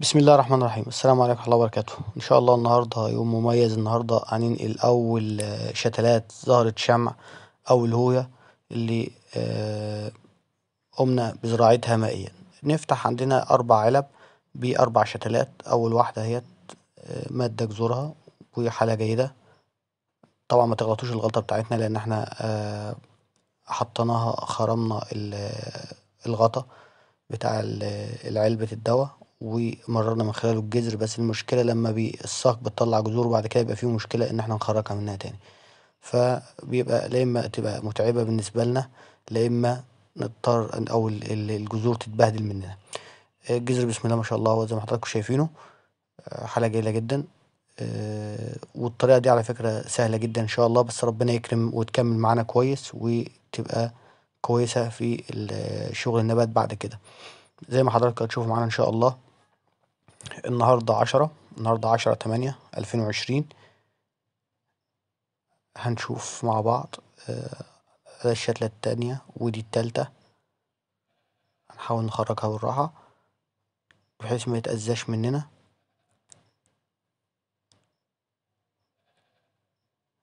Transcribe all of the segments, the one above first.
بسم الله الرحمن الرحيم السلام عليكم ورحمة الله وبركاته إن شاء الله النهاردة يوم مميز النهاردة هننقل أول آه، شتلات زهرة شمع أو الهوية اللي آه، قمنا بزراعتها مائيا نفتح عندنا أربع علب بأربع شتلات أول واحدة هي آه، مادة جذورها وحالة جيدة طبعا ما تغلطوش الغلطة بتاعتنا لأن احنا حطيناها خرمنا الغطا بتاع علبة الدواء ومررنا من خلاله الجذر بس المشكلة لما الساق بتطلع جذور وبعد كده يبقى فيه مشكلة إن احنا نخرجها منها تاني فبيبقى لا إما تبقى متعبة بالنسبة لنا لا إما نضطر أو الجذور تتبهدل مننا الجذر بسم الله ما شاء الله هو زي ما حضراتكم شايفينه آه، حالة جيده جدا آه، والطريقة دي على فكرة سهلة جدا إن شاء الله بس ربنا يكرم وتكمل معانا كويس وتبقى كويسة في شغل النبات بعد كده زي ما حضراتكم هتشوفوا معانا إن شاء الله النهاردة عشرة النهاردة عشرة تمانية ألفين وعشرين هنشوف مع بعض ده آه، آه، الشتلة التانية ودي التالتة هنحاول نخرجها بالراحة بحيث ما يتأذاش مننا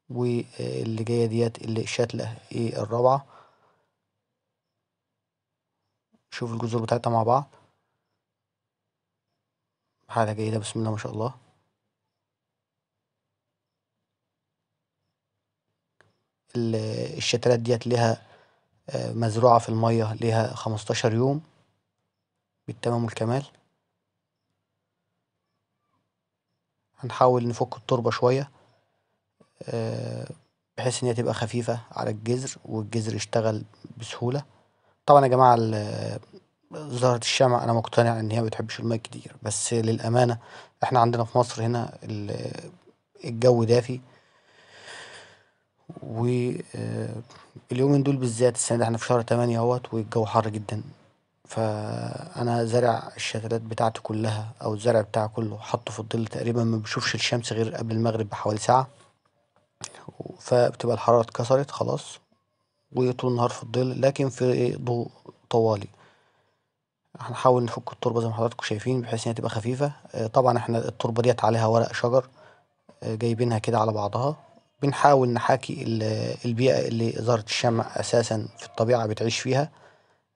واللي جاية ديت اللي الشتلة ايه الرابعة شوف الجذور بتاعتها مع بعض حالة جيدة بسم الله ما شاء الله الشتلات ديت لها آه، مزروعة في المية لها خمستاشر يوم بالتمام والكمال هنحاول نفك التربة شوية آه، بحيث ان هي تبقى خفيفة على الجذر والجذر يشتغل بسهولة طبعا يا جماعة زهرة الشمع أنا مقتنع إن هي ما بتحبش الماء كتير بس للأمانة إحنا عندنا في مصر هنا الجو دافي و آه، اليومين دول بالذات السنة دي إحنا في شهر تمانية أهوت والجو حر جدا فأنا زارع الشتلات بتاعتي كلها أو الزرع بتاعي كله حاطه في الضل تقريبا ما بشوفش الشمس غير قبل المغرب بحوالي ساعة فبتبقى الحرارة اتكسرت خلاص وطول النهار في الضل لكن في ضوء طوالي. هنحاول نفك التربة زي ما حضراتكم شايفين بحيث انها تبقى خفيفة آه، طبعا احنا التربة ديت عليها ورق شجر آه، جايبينها كده على بعضها بنحاول نحاكي البيئة اللي إزارة الشمع أساسا في الطبيعة بتعيش فيها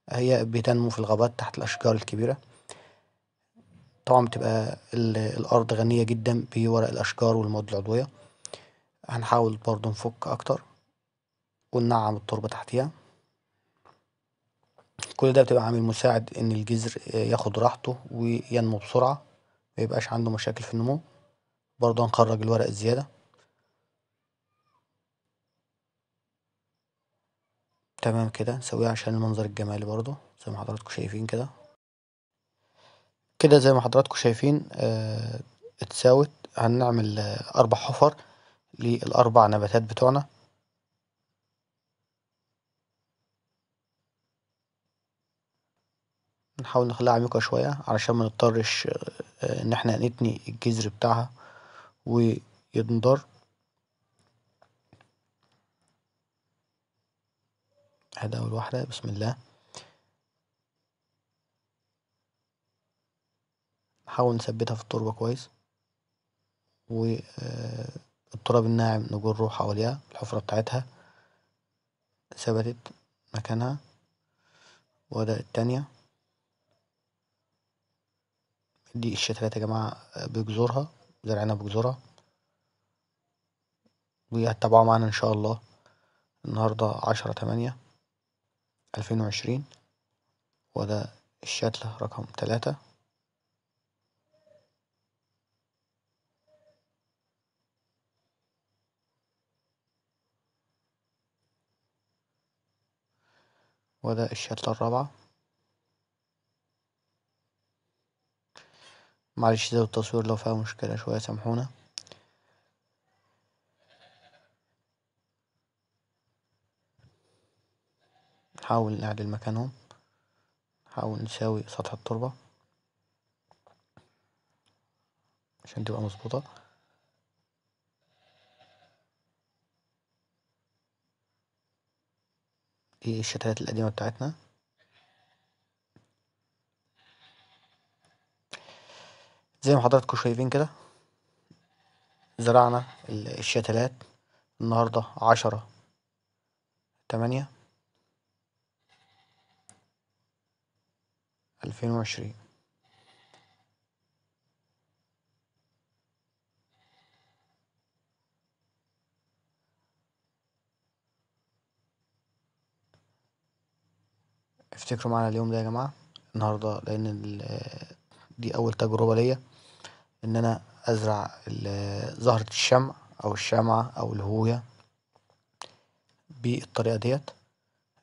هي بتنمو في الغابات تحت الأشجار الكبيرة طبعا بتبقى الأرض غنية جدا بورق الأشجار والمواد العضوية هنحاول برضه نفك أكتر وننعم التربة تحتيها كل ده بتبقى عامل مساعد ان الجذر آه، ياخد راحته وينمو بسرعة ميبقاش عنده مشاكل في النمو برضه هنخرج الورق الزيادة تمام كده نسويها عشان المنظر الجمالي برضه زي ما حضراتكم شايفين كده كده زي ما حضراتكم شايفين اه اتساوت هنعمل آه، اربع حفر للاربع نباتات بتوعنا نحاول نخليها عميقة شوية علشان منضطرش آه، آه، إن احنا نتني الجذر بتاعها وينضر هذا أول واحدة بسم الله نحاول نثبتها في التربة كويس والتراب آه، الناعم نجره حواليها الحفرة بتاعتها ثبتت مكانها وده التانية دي الشتلات يا جماعة بجذورها زرعنا بجذورها وهتتابعوا معانا إن شاء الله النهاردة عشرة تمانية ألفين وعشرين وده الشتلة رقم تلاتة وده الشتلة الرابعة معلش ده التصوير لو فيها مشكلة شوية سامحونا نحاول نعدل مكانهم نحاول نساوي سطح التربة عشان تبقى مظبوطة دي إيه الشتلات القديمة بتاعتنا زي ما حضراتكم شايفين كده زرعنا الشتلات النهاردة عشرة تمانية ألفين وعشرين افتكروا معانا اليوم ده يا جماعة النهاردة لأن دي أول تجربة ليا ان انا ازرع زهرة الشمع او الشمعة او الهوية بالطريقة ديت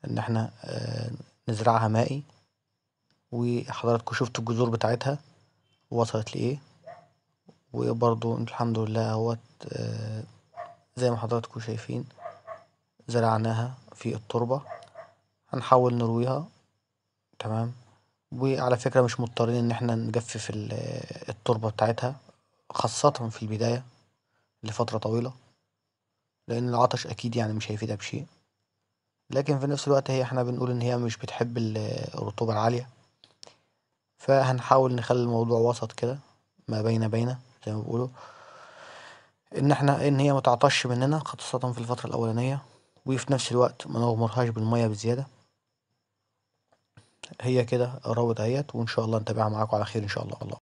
ان احنا آه، نزرعها مائي وحضراتكم شفتوا الجذور بتاعتها وصلت لايه وبرضو الحمد لله اهوت آه، زي ما حضراتكم شايفين زرعناها في التربة هنحاول نرويها تمام وعلى فكرة مش مضطرين إن احنا نجفف التربة بتاعتها خاصة في البداية لفترة طويلة، لأن العطش أكيد يعني مش هيفيدها بشيء، لكن في نفس الوقت هي احنا بنقول إن هي مش بتحب الرطوبة العالية، فهنحاول نخلي الموضوع وسط كده ما بين بين زي ما بيقولوا، إن احنا إن هي متعطش مننا خاصة في الفترة الأولانية، وفي نفس الوقت منغمرهاش بالمية بزيادة. هي كده قربت اهيت وان شاء الله نتابعها معاكم على خير ان شاء الله الله